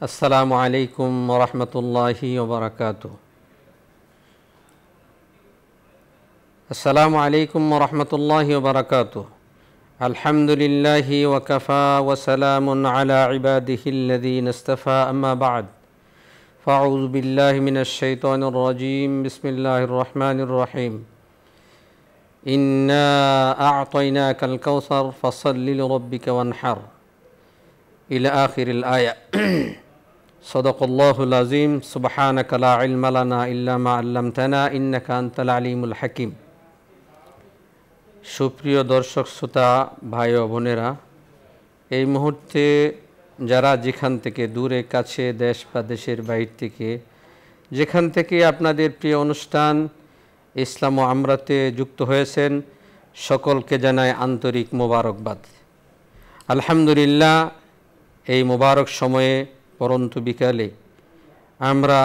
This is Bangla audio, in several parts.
السلام عليكم ورحمة الله وبركاته السلام عليكم ورحمة الله وبركاته الحمد لله وكفى وسلام على عباده الذين استفى أما بعد فأعوذ بالله من الشيطان الرجيم بسم الله الرحمن الرحيم إنا أعطيناك الكوثر فصل لربك وانحر إلى آخر الآية সদকিম আজিম সুবাহানকালা ইল্লামা হাকিম সুপ্রিয় দর্শক শ্রোতা ভাই ও বোনেরা এই মুহূর্তে যারা যেখান থেকে দূরে কাছে দেশ বা দেশের বাইর থেকে যেখান থেকে আপনাদের প্রিয় অনুষ্ঠান ইসলাম ও আমরাতে যুক্ত হয়েছেন সকলকে জানায় আন্তরিক মোবারকবাদ আলহামদুলিল্লাহ এই মোবারক সময়ে পরন্তু বিকালে আমরা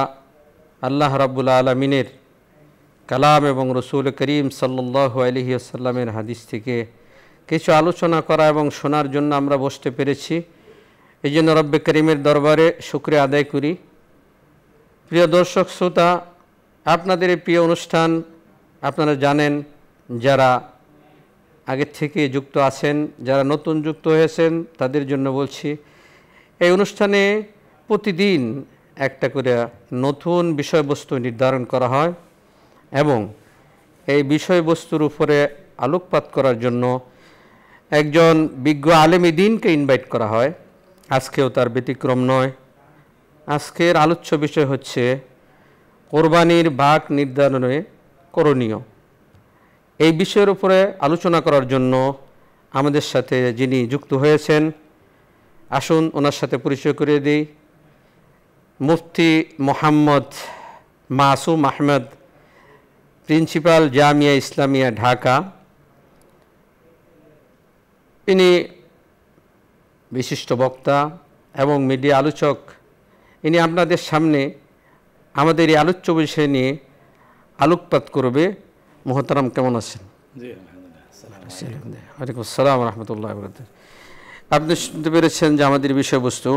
আল্লাহ রাবুল আলমিনের কালাম এবং রসুল করিম সাল্লু আলহি আসাল্লামের হাদিস থেকে কিছু আলোচনা করা এবং শোনার জন্য আমরা বসতে পেরেছি এই জন্য রব্বে করিমের দরবারে শুক্রিয়া আদায় করি প্রিয় দর্শক শ্রোতা আপনাদের এই প্রিয় অনুষ্ঠান আপনারা জানেন যারা আগের থেকে যুক্ত আছেন যারা নতুন যুক্ত হয়েছেন তাদের জন্য বলছি এই অনুষ্ঠানে প্রতিদিন একটা করে নতুন বিষয়বস্তু নির্ধারণ করা হয় এবং এই বিষয়বস্তুর উপরে আলোকপাত করার জন্য একজন বিজ্ঞ আলেমী দিনকে ইনভাইট করা হয় আজকেও তার ব্যতিক্রম নয় আজকের আলোচ্য বিষয় হচ্ছে কোরবানির বাঘ নির্ধারণে করণীয় এই বিষয়ের উপরে আলোচনা করার জন্য আমাদের সাথে যিনি যুক্ত হয়েছেন আসুন ওনার সাথে পরিচয় করিয়ে দিই মুফতি মোহাম্মদ মাসুম আহমেদ প্রিন্সিপাল জামিয়া ইসলামিয়া ঢাকা ইনি বিশিষ্ট বক্তা এবং মিডিয়া আলোচক ইনি আপনাদের সামনে আমাদের এই আলোচ্য বিষয় নিয়ে আলোকপাত করবে মোহতারাম কেমন আছেন ওয়ালাইকুম আসসালাম রহমতুল্লাহ আপনি শুনতে পেরেছেন যে আমাদের বিষয়বস্তু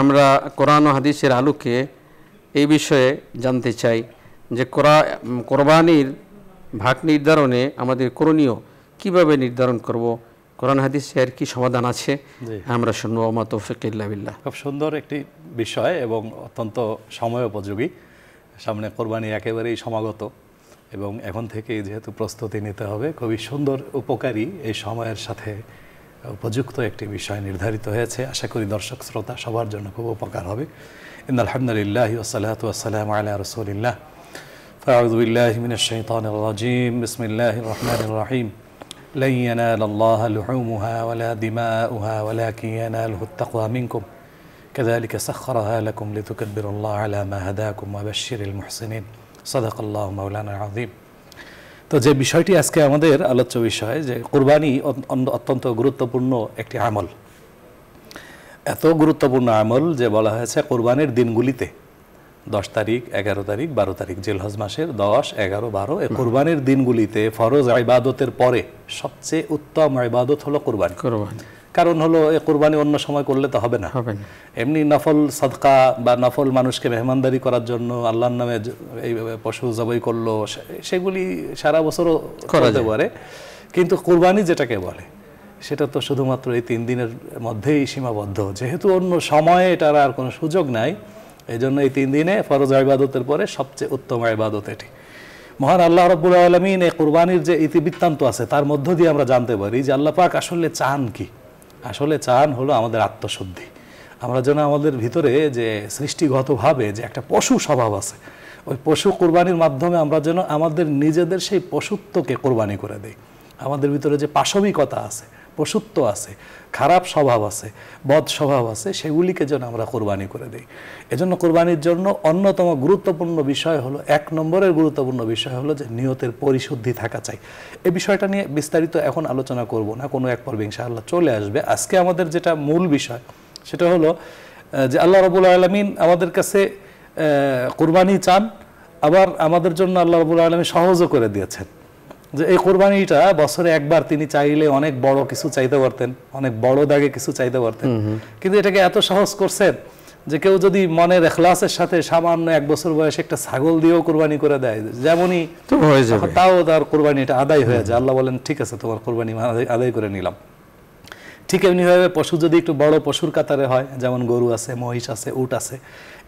আমরা কোরআন ও হাদিসের আলোকে এই বিষয়ে জানতে চাই যে কোরআ কোরবানির ভাগ নির্ধারণে আমাদের করণীয় কিভাবে নির্ধারণ করব কোরআন আর কি সমাধান আছে আমরা শুনবো আমা বিল্লাহ খুব সুন্দর একটি বিষয় এবং অত্যন্ত সময় উপযোগী সামনে কোরবানি একেবারেই সমাগত এবং এখন থেকে যেহেতু প্রস্তুতি নিতে হবে খুবই সুন্দর উপকারী এই সময়ের সাথে উপযুক্ত একটি বিষয় নির্ধারিত হয়েছে আশা করি দর্শক শ্রোতা সবার জন্য খুব উপকার হবে ইন আলহামদুলিল্লাহ ওসালাত ওয়াসালাম আলা রসুলিল্লাহ فأعوذ بالله من الشيطان الرجيم بسم الله الرحمن الرحيم لن ينال الله لحومها ولا دماؤها ولكن يناله التقوى منكم كذلك سخرها لكم لتكبروا الله على ما هداكم وبشر المحسنين صدق الله مولانا العظيم তো যে বিষয়টি আজকে আমাদের আলোচ্য বিষয় যে কোরবানি অত্যন্ত গুরুত্বপূর্ণ একটি আমল এত গুরুত্বপূর্ণ আমল যে বলা হয়েছে কোরবানির দিনগুলিতে দশ তারিখ এগারো তারিখ বারো তারিখ জেলহজ মাসের দশ এগারো বারো এ কোরবানির দিনগুলিতে ফরজ আইবাদতের পরে সবচেয়ে উত্তম আইবাদত হলো কোরবানি কোরবানি কারণ হলো এ কোরবানি অন্য সময় করলে তো হবে না এমনি নফল সদকা বা নফল মানুষকে মেহমানদারি করার জন্য আল্লাহর নামে এই পশু জবাই করলো সেগুলি সারা বছরও করাতে পারে কিন্তু কোরবানি যেটাকে বলে সেটা তো শুধুমাত্র এই তিন দিনের মধ্যেই সীমাবদ্ধ যেহেতু অন্য সময়ে এটার আর কোনো সুযোগ নাই এই জন্য এই তিন দিনে ফরজ আবাদতের পরে সবচেয়ে উত্তম আবাদত এটি মহান আল্লাহ রব্বুল আলমিন এই কোরবানির যে ইতিবৃত্তান্ত আছে তার মধ্য দিয়ে আমরা জানতে পারি যে আল্লাহ পাক আসলে চান কি আসলে চান হলো আমাদের আত্মশুদ্ধি আমরা যেন আমাদের ভিতরে যে সৃষ্টিগতভাবে যে একটা পশু স্বভাব আছে ওই পশু কোরবানির মাধ্যমে আমরা যেন আমাদের নিজেদের সেই পশুত্বকে কোরবানি করে দিই আমাদের ভিতরে যে পাশবিকতা আছে পশুত্ব আছে খারাপ স্বভাব আছে বদ স্বভাব আছে সেগুলিকে যেন আমরা কোরবানি করে দিই এজন্য কোরবানির জন্য অন্যতম গুরুত্বপূর্ণ বিষয় হলো এক নম্বরের গুরুত্বপূর্ণ বিষয় হলো যে নিয়তের পরিশুদ্ধি থাকা চাই এই বিষয়টা নিয়ে বিস্তারিত এখন আলোচনা করব না কোনো এক পর্বে ইনশাআল্লাহ চলে আসবে আজকে আমাদের যেটা মূল বিষয় সেটা হলো যে আল্লাহ রবুল আলমিন আমাদের কাছে কোরবানি চান আবার আমাদের জন্য আল্লাহ রবুল আলমী সহজও করে দিয়েছেন যে এই কোরবানিটা বছরে একবার তিনি চাইলে অনেক বড় কিছু চাইতে পারতেন অনেক বড় দাগে কিছু চাইতে পারতেন কিন্তু এটাকে এত সাহস করছেন যে কেউ যদি মনের এখলাসের সাথে সামান্য এক বছর বয়সে একটা ছাগল দিয়েও কোরবানি করে দেয় যেমনই তাও তার কোরবানিটা আদায় হয়ে যায় আল্লাহ বলেন ঠিক আছে তোমার কোরবানি আদায় করে নিলাম ঠিক এমনিভাবে পশু যদি একটু বড় পশুর কাতারে হয় যেমন গরু আছে মহিষ আছে উট আছে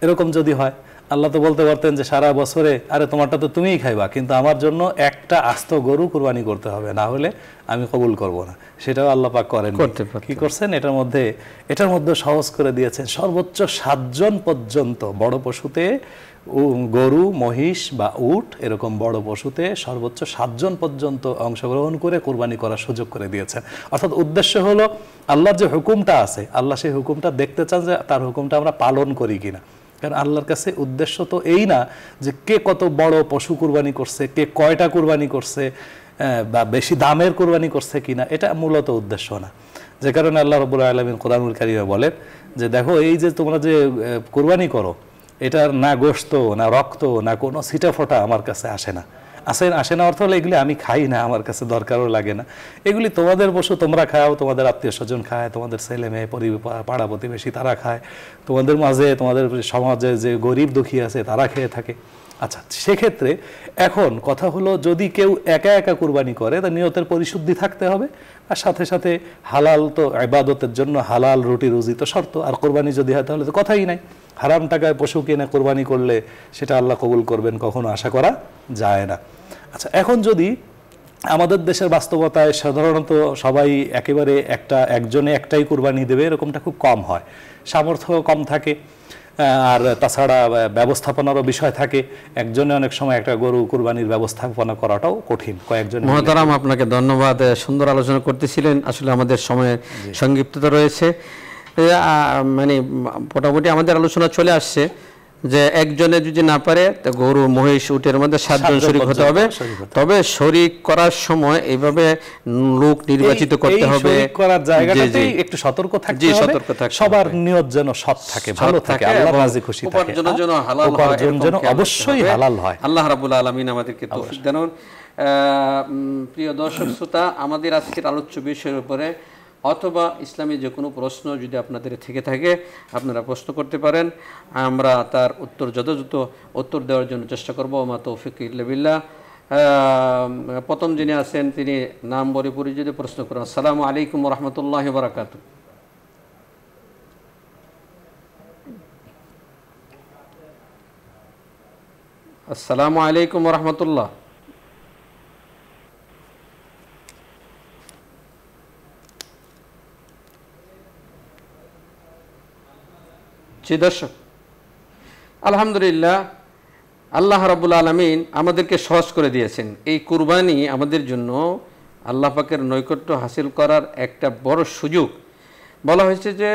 এরকম যদি হয় আল্লাহ তো বলতে পারতেন যে সারা বছরে আরে তোমারটা তো তুমিই খাইবা কিন্তু আমার জন্য একটা আস্ত গরু কোরবানি করতে হবে না হলে আমি কবুল করব না সেটাও আল্লাহ পাক করেন কি করছেন এটার মধ্যে এটার মধ্যে সহজ করে দিয়েছেন সর্বোচ্চ সাতজন পর্যন্ত বড় পশুতে গরু মহিষ বা উট এরকম বড় পশুতে সর্বোচ্চ সাতজন পর্যন্ত অংশগ্রহণ করে কোরবানি করার সুযোগ করে দিয়েছেন অর্থাৎ উদ্দেশ্য হলো আল্লাহর যে হুকুমটা আছে আল্লাহ সেই হুকুমটা দেখতে চান যে তার হুকুমটা আমরা পালন করি কিনা কারণ আল্লাহর কাছে উদ্দেশ্য তো এই না যে কে কত বড় পশু কুরবানি করছে কে কয়টা কুরবানি করছে বা বেশি দামের কোরবানি করছে কিনা এটা মূলত উদ্দেশ্য না যে কারণে আল্লাহ রবুল আলমিন কোদানুল কারিমে বলেন যে দেখো এই যে তোমরা যে কোরবানি করো এটার না গোস্ত না রক্ত না কোনো ছিটাফোটা আমার কাছে আসে না আসে আসে না অর্থ হলে এগুলি আমি খাই না আমার কাছে দরকারও লাগে না এগুলি তোমাদের বসু তোমরা খাও তোমাদের আত্মীয় স্বজন খায় তোমাদের ছেলে মেয়ে পাড়া প্রতিবেশী তারা খায় তোমাদের মাঝে তোমাদের সমাজে যে গরিব দুঃখী আছে তারা খেয়ে থাকে আচ্ছা সেক্ষেত্রে এখন কথা হলো যদি কেউ একা একা কুরবানি করে তা নিয়তের পরিশুদ্ধি থাকতে হবে আর সাথে সাথে হালাল তো আবাদতের জন্য হালাল রুটি রুজি তো শর্ত আর কোরবানি যদি হয় তাহলে তো কথাই নাই হারাম টাকায় পশু কিনে কোরবানি করলে সেটা আল্লাহ কবুল করবেন কখনো আশা করা যায় না আচ্ছা এখন যদি আমাদের দেশের বাস্তবতায় সাধারণত সবাই একেবারে একটা একজনে একটাই কোরবানি দেবে এরকমটা খুব কম হয় সামর্থ্য কম থাকে আর তাছাড়া ব্যবস্থাপনারও বিষয় থাকে একজনে অনেক সময় একটা গরু কুরবানির ব্যবস্থাপনা করাটাও কঠিন কয়েকজন মহাতারাম আপনাকে ধন্যবাদ সুন্দর আলোচনা করতেছিলেন আসলে আমাদের সময়ের সংক্ষিপ্ততা রয়েছে মানে মোটামুটি আমাদের আলোচনা চলে আসছে যে একজনে যদি না পারে তো গরু মহিষ উটের মধ্যে সাতজন শরিক হতে হবে তবে শরিক করার সময় এইভাবে লোক নির্বাচিত করতে হবে করার জায়গাটাতেই একটু সতর্ক থাকতে হবে সতর্ক থাকতে সবার নিয়ত যেন সৎ থাকে ভালো থাকে আল্লাহ রাজি খুশি থাকে উপার্জন হ্যাঁ? যেন হালাল হয় উপার্জন যেন অবশ্যই হালাল হয় আল্লাহ রাব্বুল আলামিন আমাদেরকে তৌফিক দেন প্রিয় দর্শক শ্রোতা আমাদের আজকের আলোচ্য বিষয়ের উপরে অথবা ইসলামী যে কোনো প্রশ্ন যদি আপনাদের থেকে থাকে আপনারা প্রশ্ন করতে পারেন আমরা তার উত্তর যথাযথ উত্তর দেওয়ার জন্য চেষ্টা করবো মা তৌফিক ইল্লাবিল্লা প্রথম যিনি আছেন তিনি নাম বলে পরিচিত প্রশ্ন করেন আসসালামু আলাইকুম রহমতুল্লাহ বারাকাত আসসালামু আলাইকুম রহমতুল্লাহ যে দর্শক আলহামদুলিল্লাহ আল্লাহ রাবুল আলমিন আমাদেরকে সহজ করে দিয়েছেন এই কুরবানি আমাদের জন্য আল্লাহ পাকের নৈকট্য হাসিল করার একটা বড় সুযোগ বলা হয়েছে যে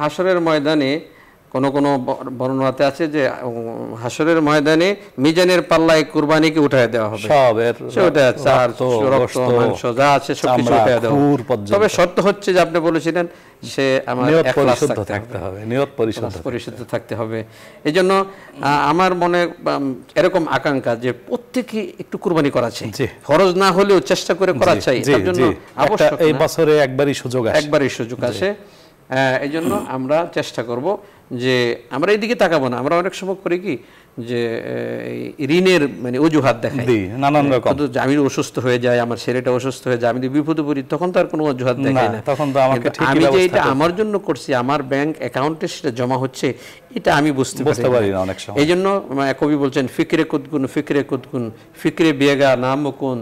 হাসরের ময়দানে কোনো কোনো বর্ণনাতে আছে যে হাসরের ময়দানে মিজানের পাল্লায় কুরবানিকে উঠায় দেওয়া হবে সবের সেটা চার রক্ত মাংস যা আছে সব কিছু উঠায় দেওয়া তবে শর্ত হচ্ছে যে আপনি বলেছিলেন সে আমার পরিশুদ্ধ থাকতে হবে নিয়ত পরিশুদ্ধ পরিশুদ্ধ থাকতে হবে এই জন্য আমার মনে এরকম আকাঙ্ক্ষা যে প্রত্যেকে একটু কুরবানি করা চাই ফরজ না হলেও চেষ্টা করে করা চাই এই বছরে একবারই সুযোগ আসে একবারই সুযোগ আসে এই জন্য আমরা চেষ্টা করব যে আমরা এইদিকে তাকাবো না আমরা অনেক সময় করি কি যে ঋণের মানে অজুহাত দেখাই নানান রকম আমি অসুস্থ হয়ে যায় আমার ছেলেটা অসুস্থ হয়ে যায় আমি যদি বিপদে পড়ি তখন তো আর কোনো অজুহাত দেখাই না তখন তো আমাকে ঠিক আমি যে এটা আমার জন্য করছি আমার ব্যাংক অ্যাকাউন্টে সেটা জমা হচ্ছে এটা আমি বুঝতে বুঝতে পারি না অনেক সময় এই জন্য কবি বলছেন ফিকরে কুদকুন ফিকরে কুদকুন ফিকরে বেগা নামকুন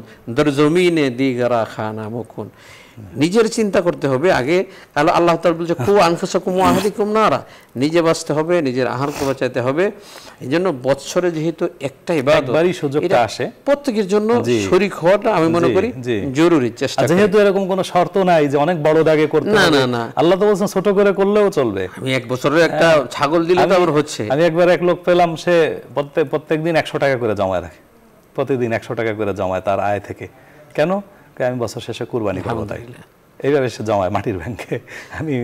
জমিনে দিগরা খা নামকুন নিজের চিন্তা করতে হবে আগে কারণ আল্লাহ তাল বলছে কু আনফুস কুমু আহাদি কুম নারা নিজে বাঁচতে হবে নিজের আহার আহারকে বাঁচাতে হবে এই জন্য বৎসরে যেহেতু একটা এবারই সুযোগটা আসে প্রত্যেকের জন্য শরিক হওয়াটা আমি মনে করি জরুরি চেষ্টা যেহেতু এরকম কোনো শর্ত নাই যে অনেক বড় দাগে করতে না না না আল্লাহ তো বলছেন ছোট করে করলেও চলবে আমি এক বছরের একটা হ্যাঁ। ছাগল দিলে তো আমার হচ্ছে আমি একবার এক লোক পেলাম সে প্রত্যেক প্রত্যেকদিন একশো টাকা করে জমায় রাখে প্রতিদিন একশো টাকা করে জমায় তার আয় থেকে কেন আমি বছর শেষে কুরবানি করবো তাই এইভাবে সে জমায় মাটির ব্যাংকে আমি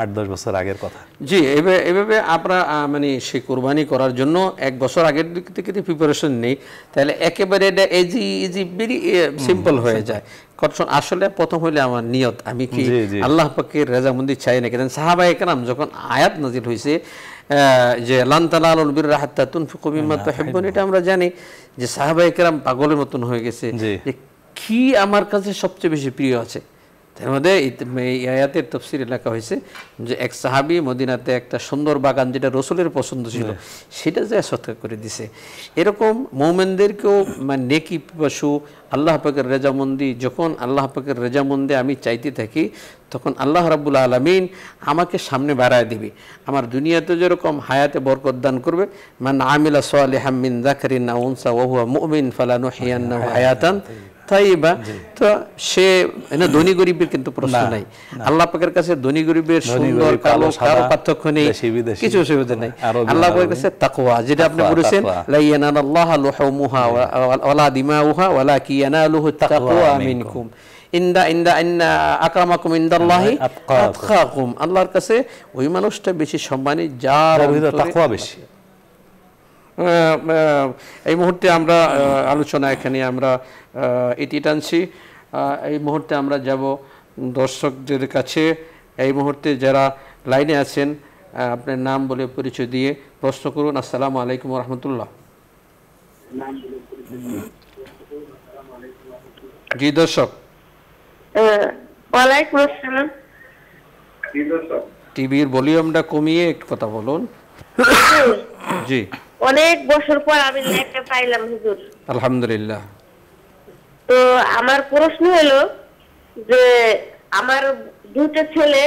আট দশ বছর আগের কথা জি এভাবে আমরা মানে সেই কোরবানি করার জন্য এক বছর আগের দিক থেকে প্রিপারেশন নেই তাহলে একেবারে এটা এজি ইজি ভেরি সিম্পল হয়ে যায় কটন আসলে প্রথম হইলে আমার নিয়ত আমি কি আল্লাহ পাকের রেজামন্দি চাই না কেন সাহাবা একরাম যখন আয়াত নাজিল হয়েছে যে লান্তালাল উলবির রাহাত্তা তুনফিকুবিমা তো হেব্বন এটা আমরা জানি যে সাহাবা একরাম পাগলের মতন হয়ে গেছে যে কি আমার কাছে সবচেয়ে বেশি প্রিয় আছে তার মধ্যে ইয়াতের তফসির এলাকা হয়েছে যে এক সাহাবি মদিনাতে একটা সুন্দর বাগান যেটা রসুলের পছন্দ ছিল হ্যাঁ। সেটা যে সৎকার করে দিছে এরকম মৌমেনদেরকেও মানে নেকি পশু আল্লাহ পাকের রেজামন্দি যখন আল্লাহ পাকের রেজামন্দি আমি চাইতে থাকি তখন আল্লাহ রাবুল আলমিন আমাকে সামনে বাড়ায় দিবে আমার দুনিয়াতে যেরকম হায়াতে বরকত দান করবে মানে আমিলা সোয়ালে হামিন না ওনসা ওহুয়া মোমিন ফালানো হিয়ান্না হায়াতান তাইবা তো সে না ধনী গরিবের কিন্তু প্রশ্ন নাই আল্লাহ পাকের কাছে ধনী গরিবের সুন্দর কালো কারো পার্থক্য নেই কিছু অসুবিধা নাই আল্লাহ পাকের কাছে তাকওয়া যেটা আপনি বলেছেন লা ইয়ানাল্লাহু লুহুমুহা ওয়ালা দিমাউহা ওয়ালাকি কিয়ানালুহু তাকওয়া মিনকুম ইন্দা ইন্দা ইন্দা আকরামাকুম ইন্দাল্লাহি আতকাকুম আল্লাহর কাছে ওই মানুষটা বেশি সম্মানী যার ভিতরে তাকওয়া বেশি এই মুহূর্তে আমরা আলোচনা এখানে আমরা এটি টানছি এই মুহূর্তে আমরা যাব দর্শকদের কাছে এই মুহূর্তে যারা লাইনে আছেন আপনার নাম বলে পরিচয় দিয়ে প্রশ্ন করুন আসসালামু আলাইকুম রহমতুল্লাহ জি দর্শক টিভির ভলিউমটা কমিয়ে একটু কথা বলুন জি অনেক বছর পর আমি লেখা পাইলাম হুজুর আলহামদুলিল্লাহ তো আমার প্রশ্ন হলো যে আমার দুটো ছেলে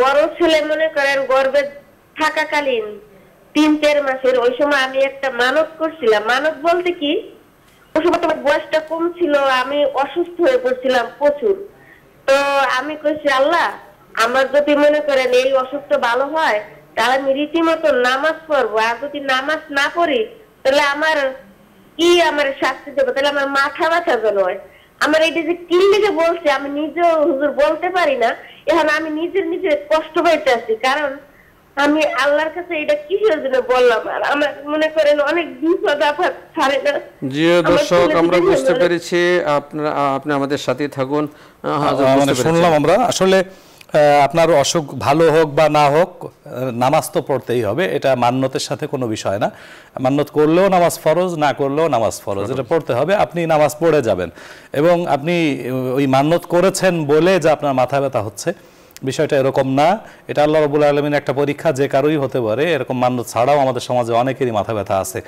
বড় ছেলে মনে করেন গর্বে থাকাকালীন তিন চার মাসের ওই সময় আমি একটা মানব করছিলাম মানব বলতে কি ওই সময় তোমার বয়সটা কম ছিল আমি অসুস্থ হয়ে পড়ছিলাম প্রচুর তো আমি কইছি আল্লাহ আমার যদি মনে করেন এই অসুখটা ভালো হয় তাহলে আমি নামাজ পড়বো আর যদি নামাজ না পড়ি তাহলে আমার কি আমার শাস্তি দেবো তাহলে আমার মাথা ব্যথা আমার এটা যে কি লিখে বলছে আমি নিজেও হুজুর বলতে পারি না এখন আমি নিজের কষ্ট পাইতে আছি কারণ আমি আল্লাহর কাছে এটা কি জন্য বললাম আর আমার মনে করেন অনেক বিপদ ছাড়ে না জি দর্শক আমরা হ্যাঁ, মানে বুঝতে পেরেছি আপনি আমাদের সাথে থাকুন শুনলাম আমরা আসলে আপনার অসুখ ভালো হোক বা না হোক নামাজ তো পড়তেই হবে এটা মান্যতের সাথে কোনো বিষয় না মান্যত করলেও নামাজ ফরজ না করলেও নামাজ ফরজ এটা পড়তে হবে আপনি নামাজ পড়ে যাবেন এবং আপনি ওই মান্যত করেছেন বলে যে আপনার মাথা ব্যথা হচ্ছে বিষয়টা এরকম না এটা আল্লাহ রবুল আলমিন একটা পরীক্ষা যে কারোই হতে পারে এরকম মান্যত ছাড়াও আমাদের সমাজে অনেকেরই মাথা ব্যথা আছে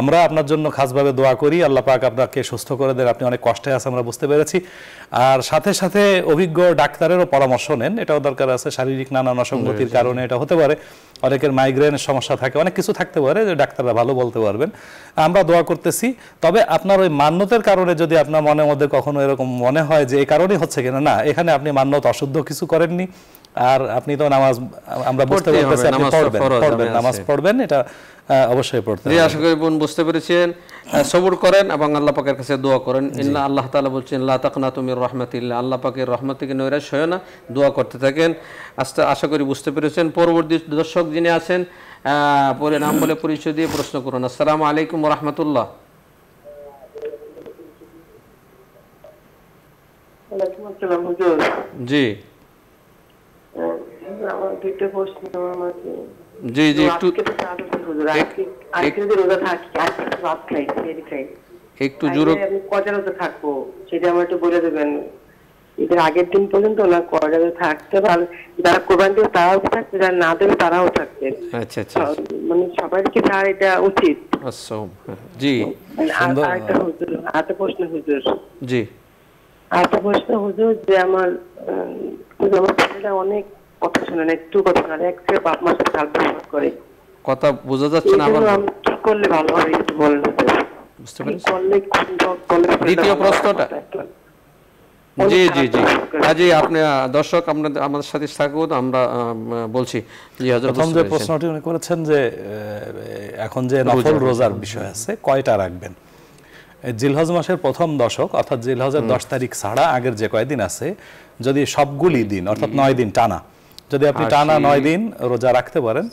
আমরা আপনার জন্য খাসভাবে দোয়া করি আল্লাহ পাক আপনাকে সুস্থ করে দেন আপনি অনেক কষ্টে আছেন আমরা বুঝতে পেরেছি আর সাথে সাথে অভিজ্ঞ ডাক্তারেরও পরামর্শ নেন এটাও দরকার আছে শারীরিক নানান অসঙ্গতির হ্যাঁ, কারণে এটা হতে পারে অনেকের মাইগ্রেনের সমস্যা থাকে অনেক কিছু থাকতে পারে যে ডাক্তাররা ভালো বলতে পারবেন আমরা দোয়া করতেছি তবে আপনার ওই মান্যতের কারণে যদি আপনার মনের মধ্যে কখনো এরকম মনে হয় যে এই কারণেই হচ্ছে কিনা না এখানে আপনি মান্যত অশুদ্ধ কিছু করেননি আর আপনি তো নামাজ আমরা বুঝতে পারতেছি নামাজ পড়বেন এটা হ্যাঁ, অবশ্যই পড়তে হবে আশা করি বোন বুঝতে পেরেছেন সবর করেন এবং আল্লাহ পাকের কাছে দোয়া করেন ইন্না আল্লাহ তাআলা বলছেন লা তাকনাতু মির রাহমাতিল্লাহ আল্লাহ পাকের রহমত থেকে নৈরাশ হয় না দোয়া করতে থাকেন আস্তে আশা করি বুঝতে পেরেছেন পরবর্তী দর্শক যিনি আছেন পরে নাম বলে পরিচয় দিয়ে প্রশ্ন করুন আসসালামু আলাইকুম ওয়া রাহমাতুল্লাহ জি জি জি একটু একটু জোরে থাকবো সেটা আমার একটু বলে দেবেন ঈদের আগের দিন পর্যন্ত না থাকতে পারে যারা কোরবান তারাও থাকবে যারা না দেবে তারাও থাকবে আচ্ছা আচ্ছা, আচ্ছা। মানে সবাইকে এটা উচিত হ্যাঁ। জি মানে আরেকটা প্রশ্ন হুজুর জি আরেকটা প্রশ্ন হুজুর যে আমার আমার ছেলেটা অনেক কথা শোনেন একটু কথা শোনেন এক বাপ মার সাথে করে কথা বোঝা যাচ্ছে না আমার কি করলে ভালো হবে একটু বলেন বুঝতে পেরেছি দ্বিতীয় প্রশ্নটা জি জি জি কাজে আপনি দর্শক আপনাদের আমাদের সাথে স্বাগত আমরা বলছি জি হযরত প্রথম যে প্রশ্নটি উনি করেছেন যে এখন যে নফল রোজার বিষয় আছে কয়টা রাখবেন জিলহজ মাসের প্রথম দশক অর্থাৎ জিলহজের দশ তারিখ ছাড়া আগের যে কয়দিন আছে যদি সবগুলি দিন অর্থাৎ নয় দিন টানা যদি আপনি টানা নয় দিন রোজা রাখতে পারেন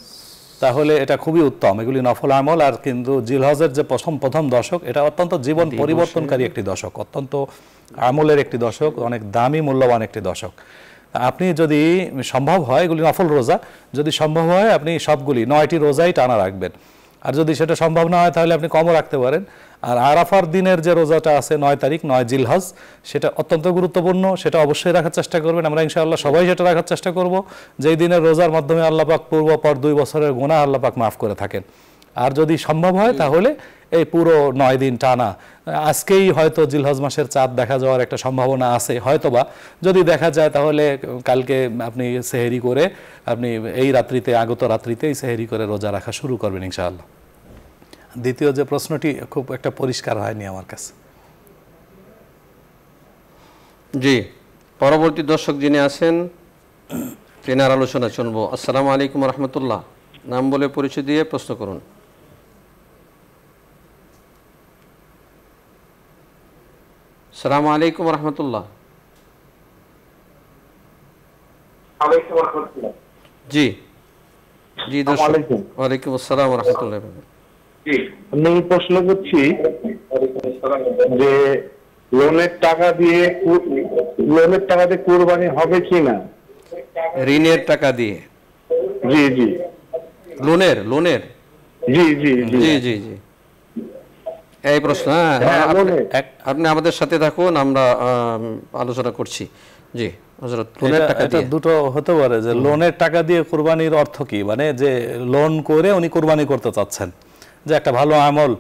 তাহলে এটা খুবই উত্তম এগুলি নফল আমল আর কিন্তু জিলহজের যে প্রথম প্রথম দশক এটা অত্যন্ত জীবন পরিবর্তনকারী একটি দশক অত্যন্ত আমলের একটি দশক অনেক দামি মূল্যবান একটি দশক আপনি যদি সম্ভব হয় এগুলি নফল রোজা যদি সম্ভব হয় আপনি সবগুলি নয়টি রোজাই টানা রাখবেন আর যদি সেটা সম্ভব না হয় তাহলে আপনি কমও রাখতে পারেন আর আরাফার দিনের যে রোজাটা আছে নয় তারিখ নয় জিলহজ সেটা অত্যন্ত গুরুত্বপূর্ণ সেটা অবশ্যই রাখার চেষ্টা করবেন আমরা ইনশাআল্লাহ সবাই সেটা রাখার চেষ্টা করব যেই দিনের রোজার মাধ্যমে আল্লাপাক পর দুই বছরের গোনা আল্লাপাক মাফ করে থাকেন আর যদি সম্ভব হয় তাহলে এই পুরো নয় দিন টানা আজকেই হয়তো জিলহজ মাসের চাঁদ দেখা যাওয়ার একটা সম্ভাবনা আছে হয়তোবা যদি দেখা যায় তাহলে কালকে আপনি সেহেরি করে আপনি এই রাত্রিতে আগত রাত্রিতেই সেহেরি করে রোজা রাখা শুরু করবেন ইনশাআল্লাহ দ্বিতীয় যে প্রশ্নটি খুব একটা পরিষ্কার হয়নি আমার কাছে জি পরবর্তী দর্শক যিনি আছেন তেনার আলোচনা শুনব আসসালামু আলাইকুম রহমতুল্লাহ নাম বলে পরিচয় দিয়ে প্রশ্ন করুন সালামু আলাইকুম রহমতুল্লাহ জি জি দর্শক ওয়ালাইকুম আসসালাম রহমতুল্লাহ আমি প্রশ্ন করছি যে লোনের টাকা দিয়ে লোনের টাকা দিয়ে হবে কি না ঋণের টাকা দিয়ে জি জি লোনের লোনের জি জি জি জি জি এই প্রশ্ন হ্যাঁ, হ্যাঁ, হ্যাঁ, আপনি আমাদের সাথে থাকুন আমরা আলোচনা করছি জি লোনের টাকা দুটো হতে পারে যে লোনের টাকা দিয়ে কোরবানির অর্থ কি মানে যে লোন করে উনি কোরবানি করতে চাচ্ছেন যে একটা ভালো আমল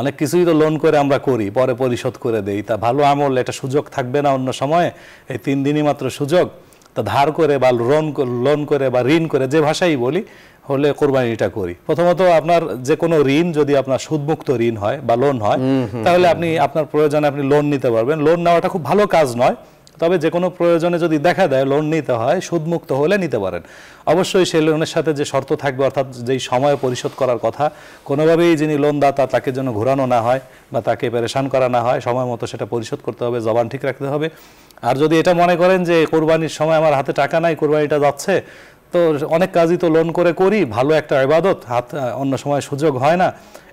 অনেক কিছুই তো লোন করে আমরা করি পরে পরিশোধ করে দেই তা ভালো আমল এটা সুযোগ থাকবে না অন্য সময়ে এই তিন দিনই মাত্র সুযোগ তা ধার করে বা লোন লোন করে বা ঋণ করে যে ভাষাই বলি হলে কোরবানিটা করি প্রথমত আপনার যে কোনো ঋণ যদি আপনার সুদমুক্ত ঋণ হয় বা লোন হয় তাহলে আপনি আপনার প্রয়োজনে আপনি লোন নিতে পারবেন লোন নেওয়াটা খুব ভালো কাজ নয় তবে যে কোনো প্রয়োজনে যদি দেখা দেয় লোন নিতে হয় সুদমুক্ত হলে নিতে পারেন অবশ্যই সেই লোনের সাথে যে শর্ত থাকবে অর্থাৎ যেই সময় পরিশোধ করার কথা কোনোভাবেই যিনি লোনদাতা তাকে যেন ঘোরানো না হয় বা তাকে পেরেশান করা না হয় সময় মতো সেটা পরিশোধ করতে হবে জবান ঠিক রাখতে হবে আর যদি এটা মনে করেন যে কোরবানির সময় আমার হাতে টাকা নাই কোরবানিটা যাচ্ছে তো অনেক কাজই তো লোন করে করি ভালো একটা এবাদত হাত অন্য সময় সুযোগ হয় না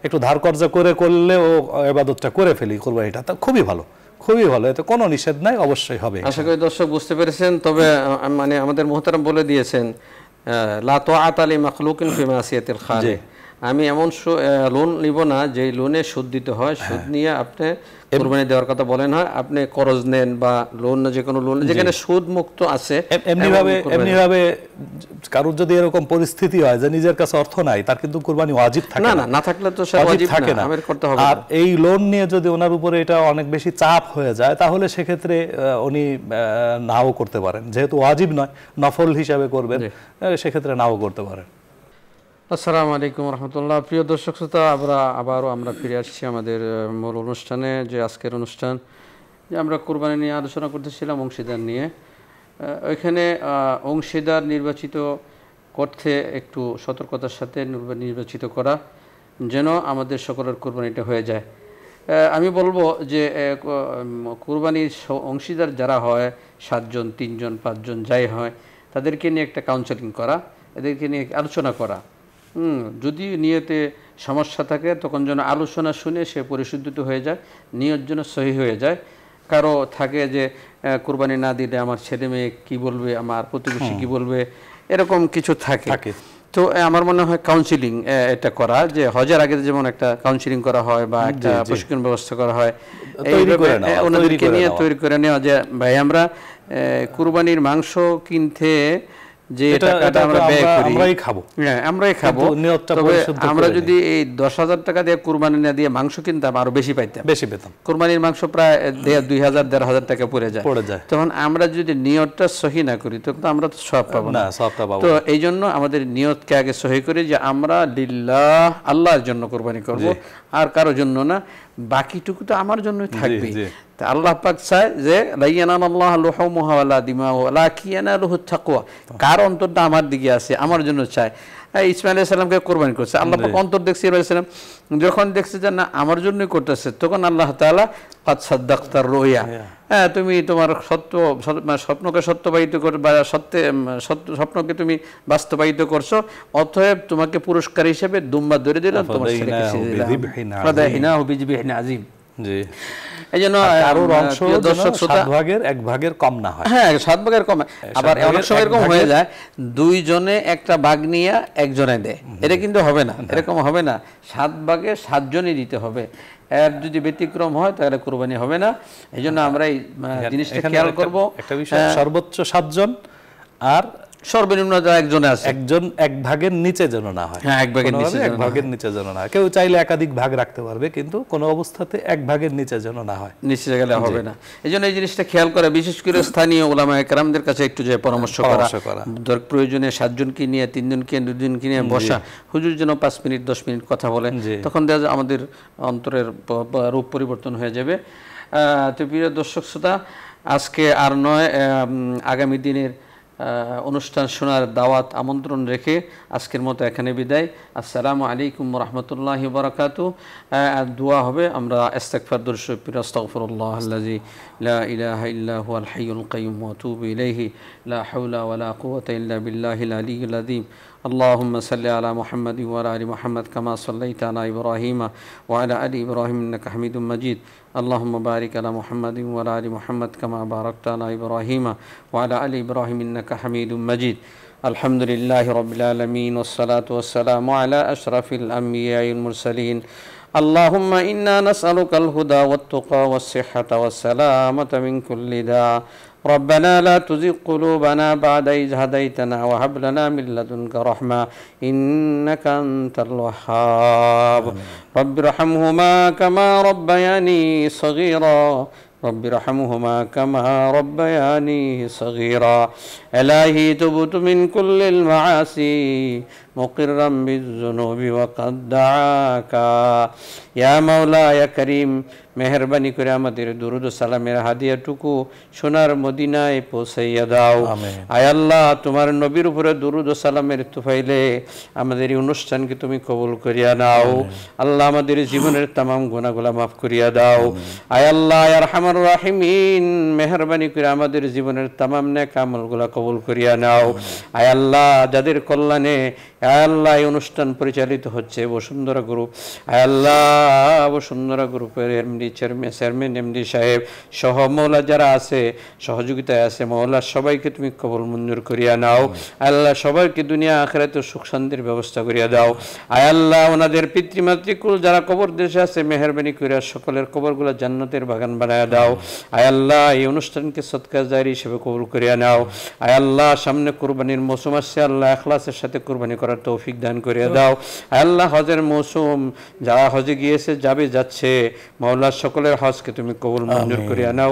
একটু ধার কর্জা করে করলেও এবাদতটা করে ফেলি কোরবানিটা তা খুবই ভালো খুবই ভালো এতে কোনো নিষেধ নাই অবশ্যই হবে আশা করি দর্শক বুঝতে পেরেছেন তবে মানে আমাদের মোহতারাম বলে দিয়েছেন লা তো আতালি মাখলুকিন ফিমাসিয়াতিল খালিক আমি এমন লোন নিব না যে লোনে সুদ দিতে হয় হ্যাঁ। সুদ নিয়ে আপনি কোরবানি দেওয়ার কথা বলেন হয় আপনি করজ নেন বা লোন যে কোনো লোন যেখানে সুদ মুক্ত আছে এমনিভাবে এমনিভাবে কারোর যদি এরকম পরিস্থিতি হয় যে নিজের কাছে অর্থ নাই তার কিন্তু কোরবানি ওয়াজিব থাকে না না না থাকলে তো সে ওয়াজিব থাকে না আমের করতে হবে আর এই লোন নিয়ে যদি ওনার উপরে এটা অনেক বেশি চাপ হয়ে যায় তাহলে সেক্ষেত্রে উনি নাও করতে পারেন যেহেতু ওয়াজিব নয় নফল হিসাবে করবেন সেক্ষেত্রে নাও করতে পারেন আসসালামু আলাইকুম রহমতুল্লাহ প্রিয় দর্শক শ্রোতা আমরা আবারও আমরা ফিরে আসছি আমাদের মূল অনুষ্ঠানে যে আজকের অনুষ্ঠান যে আমরা কোরবানি নিয়ে আলোচনা করতেছিলাম অংশীদার নিয়ে ওইখানে অংশীদার নির্বাচিত করতে একটু সতর্কতার সাথে নির্বাচিত করা যেন আমাদের সকলের কোরবানিটা হয়ে যায় আমি বলবো যে কোরবানির অংশীদার যারা হয় সাতজন তিনজন পাঁচজন যাই হয় তাদেরকে নিয়ে একটা কাউন্সেলিং করা এদেরকে নিয়ে আলোচনা করা যদি নিয়েতে সমস্যা থাকে তখন যেন আলোচনা শুনে সে পরিশুদ্ধিত হয়ে যায় নিয়ত যেন সহি হয়ে যায় কারো থাকে যে কোরবানি না দিলে আমার ছেলে মেয়ে কী বলবে আমার প্রতিবেশী কী বলবে এরকম কিছু থাকে তো আমার মনে হয় কাউন্সিলিং এটা করা যে হজের আগে যেমন একটা কাউন্সিলিং করা হয় বা একটা প্রশিক্ষণ ব্যবস্থা করা হয় ওনাদেরকে নিয়ে তৈরি করে নেওয়া যে ভাই আমরা কুরবানির মাংস কিনতে যে টাকাটা আমরা ব্যয় করি আমরাই খাবো হ্যাঁ আমরাই খাবো আমরা যদি এই দশ হাজার টাকা দিয়ে কুরবানি না দিয়ে মাংস কিনতাম আরো বেশি পাইতাম বেশি পেতাম কুরবানির মাংস প্রায় দুই হাজার দেড় হাজার টাকা পড়ে যায় পড়ে যায় তখন আমরা যদি নিয়তটা সহি না করি তখন তো আমরা তো সব পাবো না পাবো তো এই জন্য আমাদের নিয়তকে আগে সহি করি যে আমরা লিল্লাহ আল্লাহর জন্য কোরবানি করব আর কারোর জন্য না বাকিটুকু তো আমার জন্যই থাকবে আল্লাহ পাক চায় যে লাইয়ানান আল্লাহ লোহমহাওয়ালা দিমাওয়ালা কিয়ানা লুহু থাকুয়া কার অন্তরটা আমার দিকে আছে আমার জন্য চায় ইসমাইল সালামকে কোরবানি করছে আল্লাহ পাক অন্তর দেখছে ইসমাইল সালাম যখন দেখছে যে না আমার জন্যই করতেছে তখন আল্লাহ তালা কাত সাদ্দাক্তার রোয়া হ্যাঁ তুমি তোমার সত্য মানে স্বপ্নকে সত্যবাহিত কর বা সত্যে সত্য স্বপ্নকে তুমি বাস্তবায়িত করছো অতএব তোমাকে পুরস্কার হিসেবে দুম্বা ধরে দিলাম তোমার হিনা হিনা আজিম জি এই জন্য কারোর অংশ দর্শক শ্রোতা ভাগের এক ভাগের কম না হয় হ্যাঁ সাত ভাগের কম হ্যাঁ, আবার অনেক সময় এরকম হয়ে যায় একটা ভাগ নিয়ে একজনে দেয় এটা কিন্তু হবে না হ্যাঁ। এরকম হবে না সাত ভাগে সাতজনই দিতে হবে এর যদি ব্যতিক্রম হয় তাহলে কোরবানি হবে না এই জন্য হ্যাঁ। আমরা এই জিনিসটা খেয়াল করবো একটা বিষয় সর্বোচ্চ সাতজন আর সর্বনিম্ন একজনে আছে একজন এক ভাগের নিচে যেন না হয় হ্যাঁ এক ভাগের নিচে এক ভাগের নিচে যেন না কেউ চাইলে একাধিক ভাগ রাখতে পারবে কিন্তু কোন অবস্থাতে এক ভাগের নিচে যেন না হয় নিচে গেলে হবে না এই জন্য এই জিনিসটা খেয়াল করা বিশেষ করে স্থানীয় ওলামা একরামদের কাছে একটু যে পরামর্শ করা প্রয়োজনে সাতজনকে নিয়ে তিনজনকে দুজনকে নিয়ে বসা হুজুর যেন পাঁচ মিনিট দশ মিনিট কথা বলে তখন দেখা আমাদের অন্তরের রূপ পরিবর্তন হয়ে যাবে তো প্রিয় দর্শক শ্রোতা আজকে আর নয় আগামী দিনের অনুষ্ঠান শোনার দাওয়াত আমন্ত্রণ রেখে আজকের মতো এখানে বিদায় আসসালামু আলাইকুম রহমতুল্লাহ বরাকাতু দোয়া হবে আমরা এস্তেকফার দর্শকফির আস্তাগফিরুল্লাহ আল্লাজি লা اللهم صل على محمد وعلى ال محمد كما صليت على ابراهيم وعلى ال ابراهيم انك حميد مجيد اللهم بارك على محمد وعلى ال محمد كما باركت على ابراهيم وعلى ال ابراهيم انك حميد مجيد الحمد لله رب العالمين والصلاه والسلام على اشرف الانبياء والمرسلين اللهم إنا نسألك الهدى والتقى والصحة والسلامة من كل داء ربنا لا تزغ قلوبنا بعد إذ هديتنا وهب لنا من لدنك رحمة إنك أنت الوهاب رب ارحمهما كما ربياني صغيرا رب ارحمهما كما ربياني صغيرا إلهي تبت من كل المعاصي مقرا بالذنوب وقد دعاك يا مولاي করিম মেহেরবানি করে আমাদের দুরুদ সালামের হাদিয়াটুকু সোনার মদিনায় পৌঁছাইয়া দাও আয় আল্লাহ তোমার নবীর উপরে দুরুদ সালামের তুফাইলে আমাদের এই অনুষ্ঠানকে তুমি কবুল করিয়া নাও আল্লাহ আমাদের জীবনের তাম গুণাগুলা মাফ করিয়া দাও আয়াল্লাহ আরহামার রাহিমিন মেহরবানি করে আমাদের জীবনের তাম নেক আমলগুলা কবুল করিয়া নাও আয় আল্লাহ যাদের কল্যাণে আল্লাহ এই অনুষ্ঠান পরিচালিত হচ্ছে বসুন্ধরা গ্রুপ আল্লাহ বসুন্ধরা গ্রুপের এমডি চেয়ারম্যান চেয়ারম্যান এমডি সাহেব সহ মৌলা যারা আছে সহযোগিতায় আছে মৌলা সবাইকে তুমি কবল মঞ্জুর করিয়া নাও আল্লাহ সবাইকে দুনিয়া আখেরাতে সুখ শান্তির ব্যবস্থা করিয়া দাও আয় আল্লাহ ওনাদের পিতৃমাতৃকুল যারা কবর দেশে আছে মেহরবানি করিয়া সকলের কবরগুলো জান্নাতের বাগান বানায় দাও আয় আল্লাহ এই অনুষ্ঠানকে সৎকার জারি হিসেবে কবুল করিয়া নাও আয় আল্লাহ সামনে কোরবানির মৌসুম আসছে আল্লাহ এখলাসের সাথে কোরবানি করা করার তৌফিক দান করিয়া দাও আল্লাহ হজের মৌসুম যারা হজে গিয়েছে যাবে যাচ্ছে মাওলা সকলের হজকে তুমি কবুল মঞ্জুর করিয়া নাও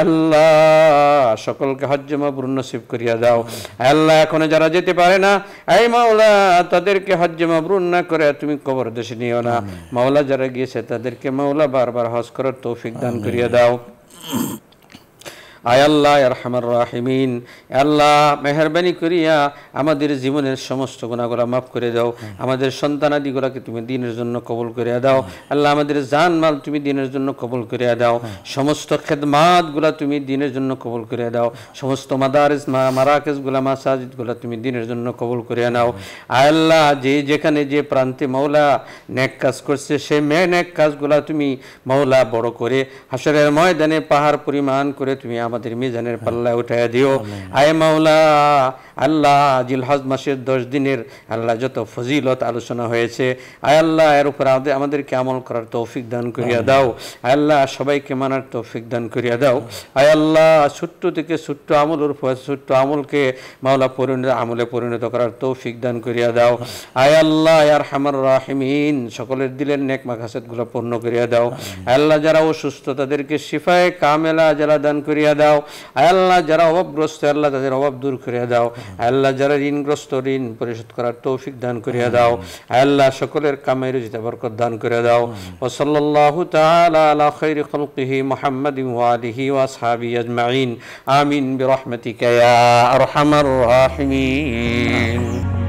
আল্লাহ সকলকে হজ্জ মাবরুন নসিব করিয়া দাও আল্লাহ এখনো যারা যেতে পারে না এই মাওলা তাদেরকে হজ জমা মাবরুন না করে তুমি কবর দেশে নিও না মাওলা যারা গিয়েছে তাদেরকে মাওলা বারবার হজ করার তৌফিক দান করিয়া দাও আয় আল্লাহ রহমান রাহিমিন আল্লাহ মেহরবানি করিয়া আমাদের জীবনের সমস্ত গুণাগুলা মাফ করে দাও আমাদের সন্তানাদিগুলাকে তুমি দিনের জন্য কবল করিয়া দাও আল্লাহ আমাদের জান মাল তুমি দিনের জন্য কবল করিয়া দাও সমস্ত খেদমাতগুলা তুমি দিনের জন্য কবল করিয়া দাও সমস্ত মাদারিস মারাকেসগুলা গুলা তুমি দিনের জন্য কবল করিয়া নাও আয় আল্লাহ যে যেখানে যে প্রান্তে মৌলা ন্যাক কাজ করছে সে মে ন্যাক কাজগুলা তুমি মৌলা বড় করে হাসরের ময়দানে পাহাড় পরিমাণ করে তুমি আমাদের মিজানের পাল্লায় উঠায় দিও আয় মাওলা আল্লাহ জিলহজ মাসের দশ দিনের আল্লাহ যত ফজিলত আলোচনা হয়েছে আয় আল্লাহ এর উপর আমাদেরকে আমল করার তৌফিক দান করিয়া দাও আয় আল্লাহ সবাইকে মানার তৌফিক দান করিয়া দাও আয় আল্লাহ ছোট্ট থেকে ছোট্ট আমলের উপর ছোট্ট আমলকে মাওলা পরিণত আমলে পরিণত করার তৌফিক দান করিয়া দাও আয় আল্লাহ আর হামার রাহিমিন সকলের দিলের নেক মাখাসেদগুলো পূর্ণ করিয়া দাও আল্লাহ যারা অসুস্থ তাদেরকে শিফায় কামেলা যারা দান করিয়া দাও আয় আল্লাহ যারা অভাবগ্রস্ত আল্লাহ তাদের অভাব দূর করিয়া দাও আল্লাহ যারা ঋণগ্রস্ত ঋণ পরিশোধ করার তৌফিক দান করিয়া দাও আল্লাহ সকলের কামে রুজিতে বরকত দান করিয়া দাও ও সাল্লাল্লাহু তাআলা আলা খাইরি খলকিহি মুহাম্মাদিন ওয়া আলিহি ওয়া আসহাবিহি আজমাইন আমিন বিরহমাতিকা ইয়া আরহামার রাহিমিন